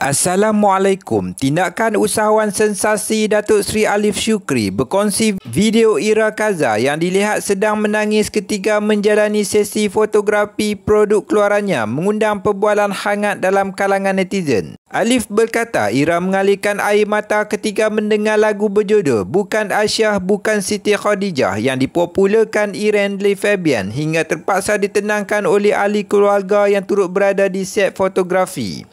Assalamualaikum. Tindakan usahawan sensasi Datuk Sri Alif Syukri berkongsi video Ira Kaza yang dilihat sedang menangis ketika menjalani sesi fotografi produk keluarannya mengundang perbualan hangat dalam kalangan netizen. Alif berkata Ira mengalirkan air mata ketika mendengar lagu berjodoh Bukan Aisyah, Bukan Siti Khadijah yang dipopularkan Iren Lee Fabian hingga terpaksa ditenangkan oleh ahli keluarga yang turut berada di set fotografi.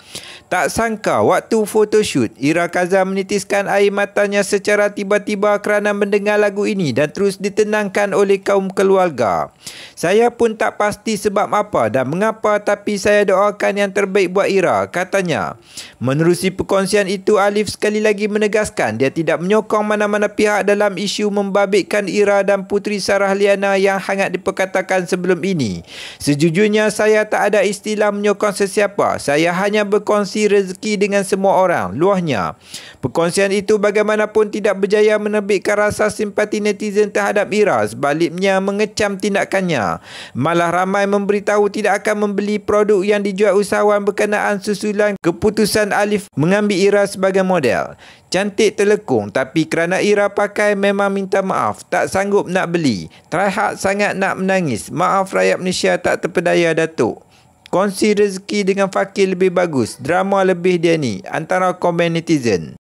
Tak sangka waktu photoshoot, Ira Kazam menitiskan air matanya secara tiba-tiba kerana mendengar lagu ini dan terus ditenangkan oleh kaum keluarga. Saya pun tak pasti sebab apa dan mengapa tapi saya doakan yang terbaik buat Ira, katanya. Menerusi perkongsian itu, Alif sekali lagi menegaskan dia tidak menyokong mana-mana pihak dalam isu membabitkan Ira dan putri Sarah Liana yang hangat diperkatakan sebelum ini. Sejujurnya, saya tak ada istilah menyokong sesiapa. Saya hanya berkongsi berkongsi rezeki dengan semua orang. Luahnya, perkongsian itu bagaimanapun tidak berjaya menerbitkan rasa simpati netizen terhadap Ira sebaliknya mengecam tindakannya. Malah ramai memberitahu tidak akan membeli produk yang dijual usahawan berkenaan susulan keputusan Alif mengambil Ira sebagai model. Cantik terlekung tapi kerana Ira pakai memang minta maaf tak sanggup nak beli. Terhad sangat nak menangis. Maaf rakyat Malaysia tak terpedaya Datuk. Kongsi rezeki dengan fakir lebih bagus. Drama lebih dia ni. Antara komen netizen.